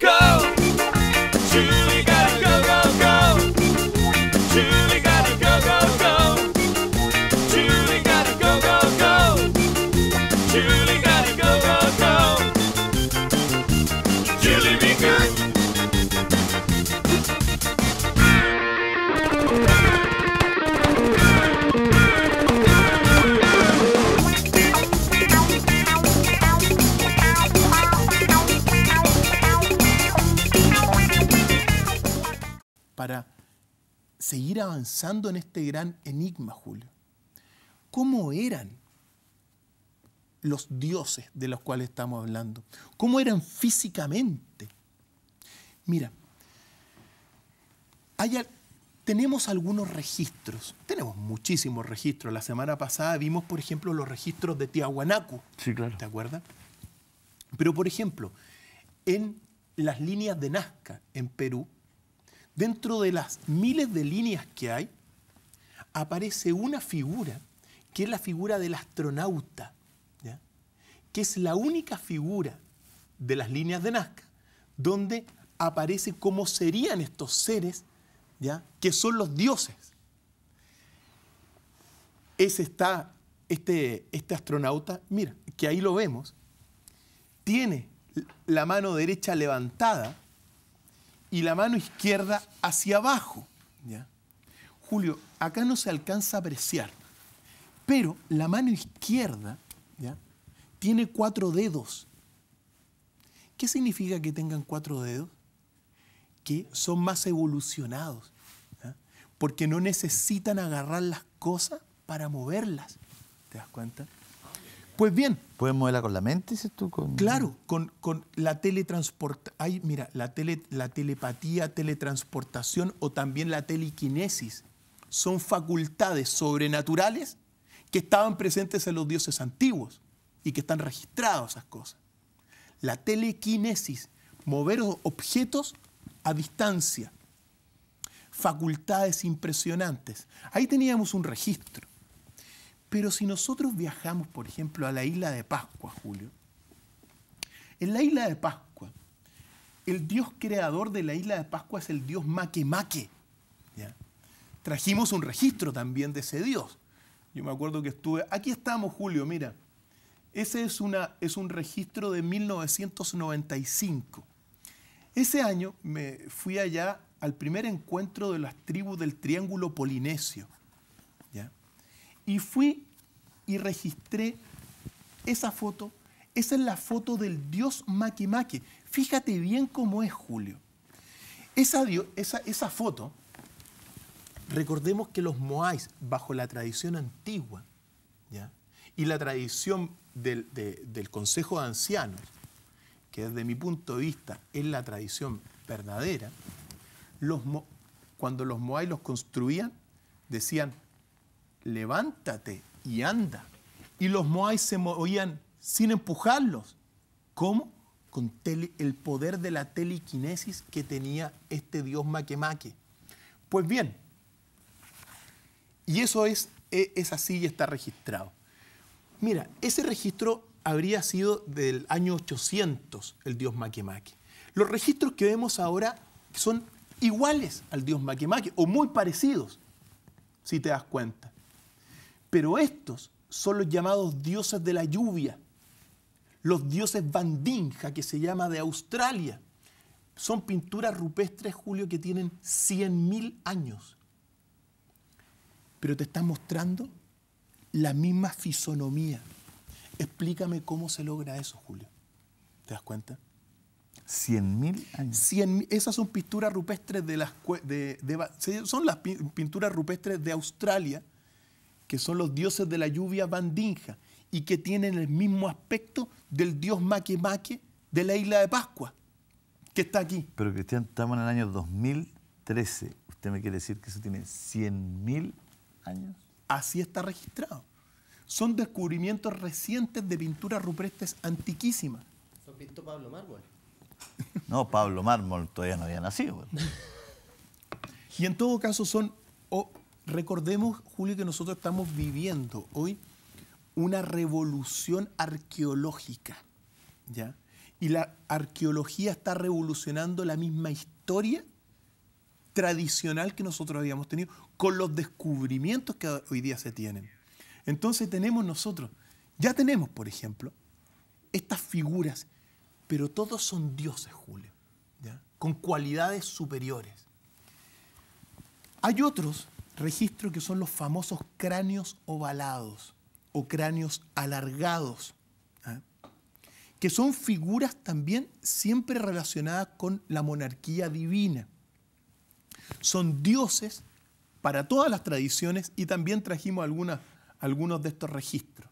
Coco! seguir avanzando en este gran enigma, Julio. ¿Cómo eran los dioses de los cuales estamos hablando? ¿Cómo eran físicamente? Mira, tenemos algunos registros, tenemos muchísimos registros. La semana pasada vimos, por ejemplo, los registros de Tiahuanacu. Sí, claro. ¿Te acuerdas? Pero, por ejemplo, en las líneas de Nazca, en Perú, dentro de las miles de líneas que hay, aparece una figura, que es la figura del astronauta, que es la única figura de las líneas de Nazca, donde aparece cómo serían estos seres, ¿ya? que son los dioses. Ese está, este, este astronauta, mira, que ahí lo vemos, tiene la mano derecha levantada, y la mano izquierda hacia abajo. ¿ya? Julio, acá no se alcanza a apreciar, pero la mano izquierda tiene cuatro dedos. ¿Qué significa que tengan cuatro dedos? Que son más evolucionados, porque no necesitan agarrar las cosas para moverlas. ¿Te das cuenta? Pues bien. puedes moverla con la mente, dices tú. Con... Claro, con, la teletransportación. mira, la, tele, la telepatía, teletransportación o también la telequinesis son facultades sobrenaturales que estaban presentes en los dioses antiguos y que están registradas esas cosas. La telequinesis, mover objetos a distancia, facultades impresionantes. Ahí teníamos un registro. Pero si nosotros viajamos, por ejemplo, a la isla de Pascua, Julio, en la isla de Pascua, el Dios creador de la isla de Pascua es el Dios Maquemaque. Trajimos un registro también de ese Dios. Yo me acuerdo que estuve, aquí estamos, Julio, mira. Ese es, una, es un registro de 1995. Ese año me fui allá al primer encuentro de las tribus del Triángulo Polinesio y fui y registré esa foto. Esa es la foto del dios Makemake. Fíjate bien cómo es Julio. Esa, esa foto, recordemos que los moáis, bajo la tradición antigua y la tradición del, Consejo de Ancianos, que desde mi punto de vista es la tradición verdadera, los, cuando los moais los construían, decían, levántate y anda. Y los Moais se movían sin empujarlos. ¿Cómo? Con el poder de la telequinesis que tenía este dios Makemake. Pues bien, y eso es, e, es así y está registrado. Mira, ese registro habría sido del año 800, el dios Makemake. Los registros que vemos ahora son iguales al dios Makemake o muy parecidos, si te das cuenta. Pero estos son los llamados dioses de la lluvia, los dioses Bandinja, que se llama de Australia. Son pinturas rupestres, Julio, que tienen 100.000 años. Pero te están mostrando la misma fisonomía. Explícame cómo se logra eso, Julio. ¿Te das cuenta? 100.000 años. esas son pinturas rupestres de las... son las pinturas rupestres de Australia que son los dioses de la lluvia Bandinja y que tienen el mismo aspecto del dios Maquemaque de la isla de Pascua, que está aquí. Pero Cristian, estamos en el año 2013. ¿Usted me quiere decir que eso tiene 100.000 años? Así está registrado. Son descubrimientos recientes de pinturas rupestres antiquísimas. ¿Son pintó Pablo Mármol? No, Pablo Mármol todavía no había nacido. Pues. Y en todo caso son Recordemos, Julio, que nosotros estamos viviendo hoy una revolución arqueológica, ¿ya? Y la arqueología está revolucionando la misma historia tradicional que nosotros habíamos tenido con los descubrimientos que hoy día se tienen. Entonces tenemos nosotros, ya tenemos, por ejemplo, estas figuras, pero todos son dioses, Julio, ¿ya? con cualidades superiores. Hay otros registro que son los famosos cráneos ovalados o cráneos alargados, ¿ah? que son figuras también siempre relacionadas con la monarquía divina. Son dioses para todas las tradiciones y también trajimos algunos de estos registros.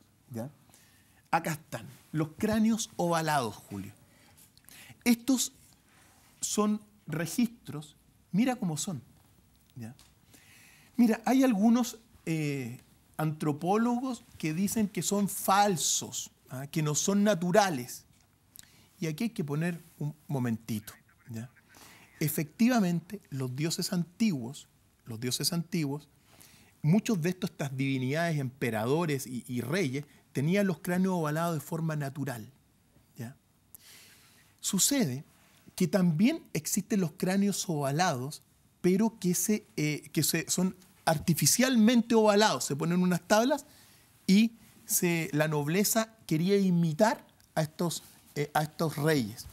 Acá están, los cráneos ovalados, Julio. Estos son registros, mira cómo son. Mira, hay algunos eh, antropólogos que dicen que son falsos, ¿ah? que no son naturales. Y aquí hay que poner un momentito. Efectivamente, los dioses antiguos, los dioses antiguos, muchos de estos, estas divinidades, emperadores y, reyes, tenían los cráneos ovalados de forma natural. Sucede que también existen los cráneos ovalados pero que, se, eh, que se, son artificialmente ovalados. Se ponen unas tablas y la nobleza quería imitar a estos eh, reyes.